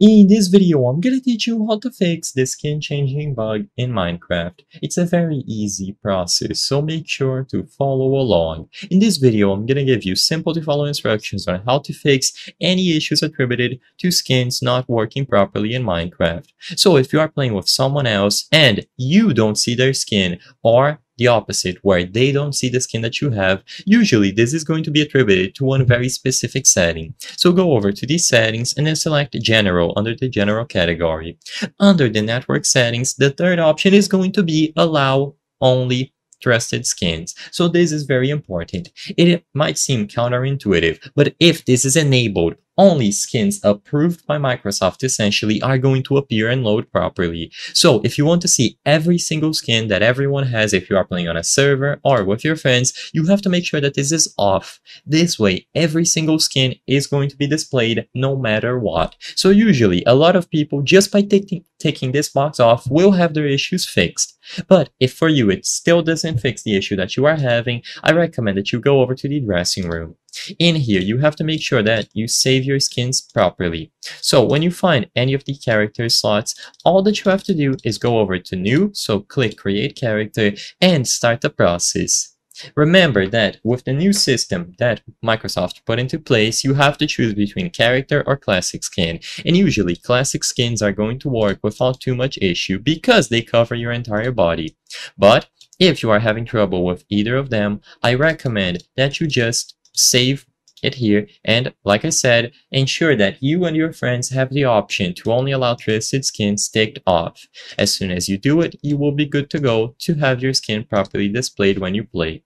In this video, I'm gonna teach you how to fix the skin changing bug in Minecraft. It's a very easy process, so make sure to follow along. In this video, I'm gonna give you simple to follow instructions on how to fix any issues attributed to skins not working properly in Minecraft. So if you are playing with someone else and you don't see their skin or the opposite, where they don't see the skin that you have. Usually this is going to be attributed to one very specific setting. So go over to these settings and then select general under the general category. Under the network settings, the third option is going to be allow only trusted skins. So this is very important. It might seem counterintuitive, but if this is enabled only skins approved by Microsoft essentially are going to appear and load properly. So if you want to see every single skin that everyone has if you are playing on a server or with your friends, you have to make sure that this is off. This way, every single skin is going to be displayed no matter what. So usually, a lot of people just by taking taking this box off will have their issues fixed. But if for you it still doesn't fix the issue that you are having, I recommend that you go over to the dressing room. In here, you have to make sure that you save your skins properly. So when you find any of the character slots, all that you have to do is go over to new, so click create character and start the process. Remember that with the new system that Microsoft put into place, you have to choose between character or classic skin. And usually classic skins are going to work without too much issue because they cover your entire body. But if you are having trouble with either of them, I recommend that you just save it here and like I said ensure that you and your friends have the option to only allow twisted skins ticked off. As soon as you do it you will be good to go to have your skin properly displayed when you play.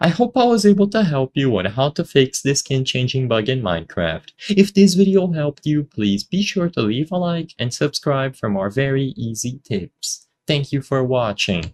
I hope I was able to help you on how to fix this skin changing bug in Minecraft. If this video helped you please be sure to leave a like and subscribe for more very easy tips. Thank you for watching.